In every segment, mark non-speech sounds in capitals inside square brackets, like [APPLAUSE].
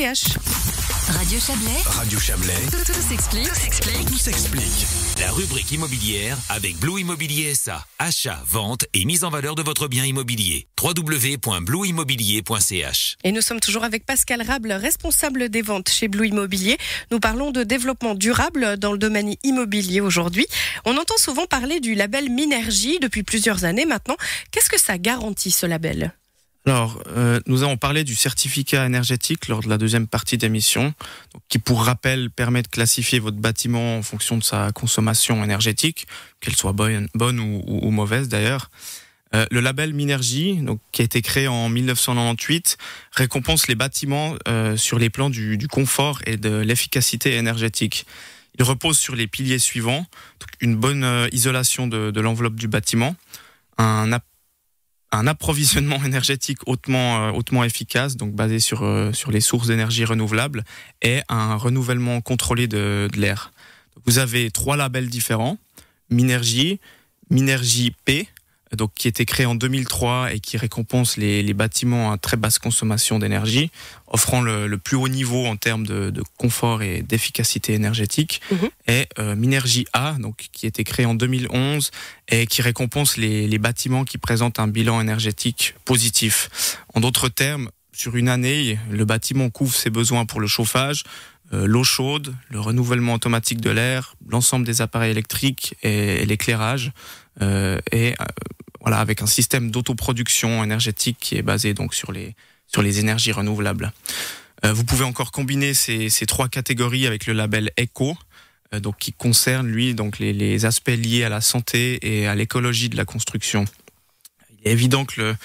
Radio Chablais. Radio Chablais. Tout, s'explique. Tout s'explique. La rubrique immobilière avec Blue Immobilier SA. Achat, vente et mise en valeur de votre bien immobilier. www.blueimmobilier.ch. Et nous sommes toujours avec Pascal Rable, responsable des ventes chez Blue Immobilier. Nous parlons de développement durable dans le domaine immobilier aujourd'hui. On entend souvent parler du label Minergie depuis plusieurs années maintenant. Qu'est-ce que ça garantit ce label alors, euh, nous avons parlé du certificat énergétique lors de la deuxième partie d'émission, qui, pour rappel, permet de classifier votre bâtiment en fonction de sa consommation énergétique, qu'elle soit bonne, ou, mauvaise d'ailleurs. Euh, le label Minergie, donc, qui a été créé en 1998, récompense les bâtiments euh, sur les plans du, du confort et de l'efficacité énergétique. Il repose sur les piliers suivants, donc une bonne isolation de, de l'enveloppe du bâtiment, un un approvisionnement [LAUGHS] énergétique hautement, euh, hautement efficace, donc basé sur, euh, sur les sources d'énergie renouvelables, et un renouvellement contrôlé de, de l'air. Vous avez trois labels différents, Minergie, Minergie P, donc qui était créé en 2003 et qui récompense les, les bâtiments à très basse consommation d'énergie, offrant le, plus haut niveau en termes de, de confort et d'efficacité énergétique, mhm. et euh, Minergie A, donc qui était créé en 2011 et qui récompense les, les bâtiments qui présentent un bilan énergétique positif. En d'autres termes, sur une année, le bâtiment couvre ses besoins pour le chauffage, euh, l'eau chaude, le renouvellement automatique de l'air, l'ensemble des appareils électriques et, l'éclairage. Euh, et euh, avec un système d'autoproduction énergétique qui est basé donc sur les, sur les énergies renouvelables. Euh, vous pouvez encore combiner ces, trois catégories avec le label Eco, euh, donc qui concerne lui donc les, aspects liés à la santé et à l'écologie de la construction. Il est évident que le,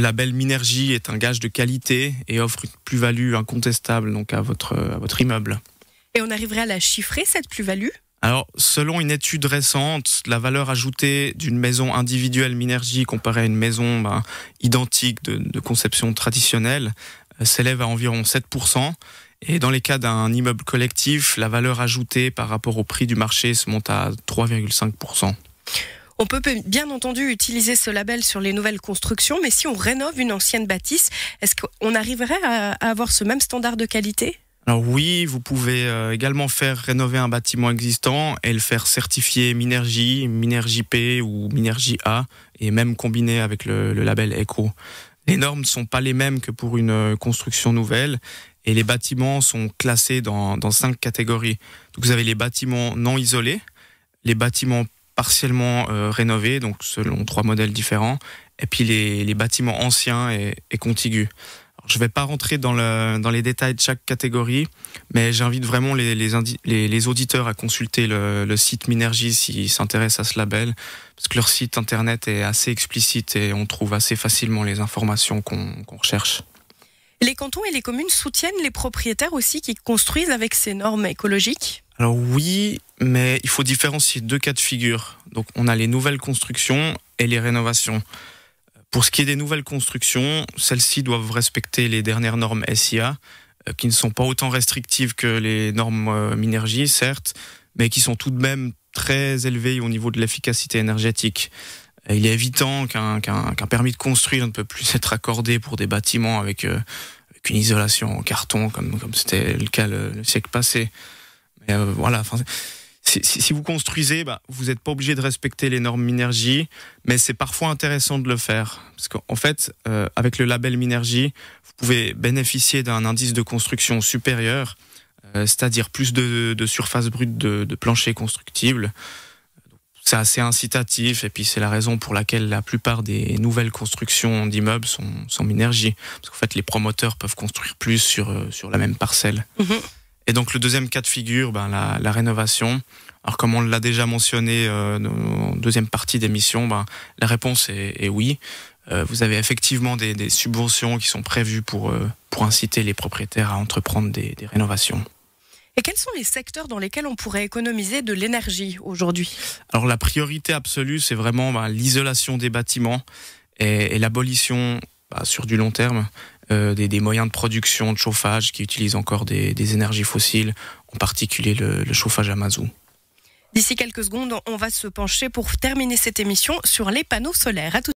label Minergie est un gage de qualité et offre une plus-value incontestable donc à votre à votre immeuble. Et on arriverait à la chiffrer cette plus-value alors, selon une étude récente, la valeur ajoutée d'une maison individuelle Minergie comparée à une maison ben, identique de, conception traditionnelle euh, s'élève à environ 7%. Et dans les cas d'un immeuble collectif, la valeur ajoutée par rapport au prix du marché se monte à 3,5%. On peut bien entendu utiliser ce label sur les nouvelles constructions, mais si on rénove une ancienne bâtisse, est-ce qu'on arriverait à avoir ce même standard de qualité alors oui, vous pouvez euh, également faire rénover un bâtiment existant et le faire certifier Minergie, Minergie P ou Minergie A et même combiner avec le, label Eco. Les normes ne sont pas les mêmes que pour une euh, construction nouvelle et les bâtiments sont classés dans, cinq catégories. vous avez les bâtiments non isolés, les bâtiments partiellement euh, rénovés, donc selon trois modèles différents, et puis les, bâtiments anciens et contigus. Je ne vais pas rentrer dans, les détails de chaque catégorie, mais j'invite vraiment les, auditeurs à consulter le, site Minergie s'ils s'intéressent à ce label, parce que leur site internet est assez explicite et on trouve assez facilement les informations qu'on recherche. Les cantons et les communes soutiennent les propriétaires aussi qui construisent avec ces normes écologiques Alors oui, mais il faut différencier deux cas de figure. Donc on a les nouvelles constructions et les rénovations. Pour ce qui est des nouvelles constructions, celles-ci doivent respecter les dernières normes SIA, euh, qui ne sont pas autant restrictives que les normes euh, Minergie, certes, mais qui sont tout de même très élevées au niveau de l'efficacité énergétique. Il est évident qu'un permis de construire ne peut plus [LAUGHS] être accordé pour des bâtiments avec, euh, une isolation en carton, comme c'était le cas le, siècle passé. Mais voilà, si, vous construisez, bah, vous n'êtes pas obligé de respecter les normes Minergie, mais c'est parfois intéressant de le faire. Parce qu'en fait, euh, avec le label Minergie, vous pouvez bénéficier d'un indice de construction supérieur, euh, c'est-à-dire plus de, surface brute de, plancher constructible. C'est assez incitatif et puis c'est la raison pour laquelle la plupart des nouvelles constructions d'immeubles sont, Minergie. Parce qu'en fait, les promoteurs peuvent construire plus sur, euh, sur la même parcelle. Mm-hmm. Et donc le deuxième cas de figure, ben, la, rénovation. Alors comme on l'a déjà mentionné euh, en deuxième partie d'émission, ben, la réponse est, oui. Euh, vous avez effectivement des, subventions qui sont prévues pour, euh, pour inciter les propriétaires à entreprendre des, rénovations. Et quels sont les secteurs dans lesquels on pourrait économiser de l'énergie aujourd'hui Alors la priorité absolue, c'est vraiment ben, l'isolation des bâtiments et, et l'abolition bah, sur du long terme, euh, des, moyens de production de chauffage qui utilisent encore des, énergies fossiles, en particulier le, chauffage à mazout. D'ici quelques secondes, on va se pencher pour terminer cette émission sur les panneaux solaires. À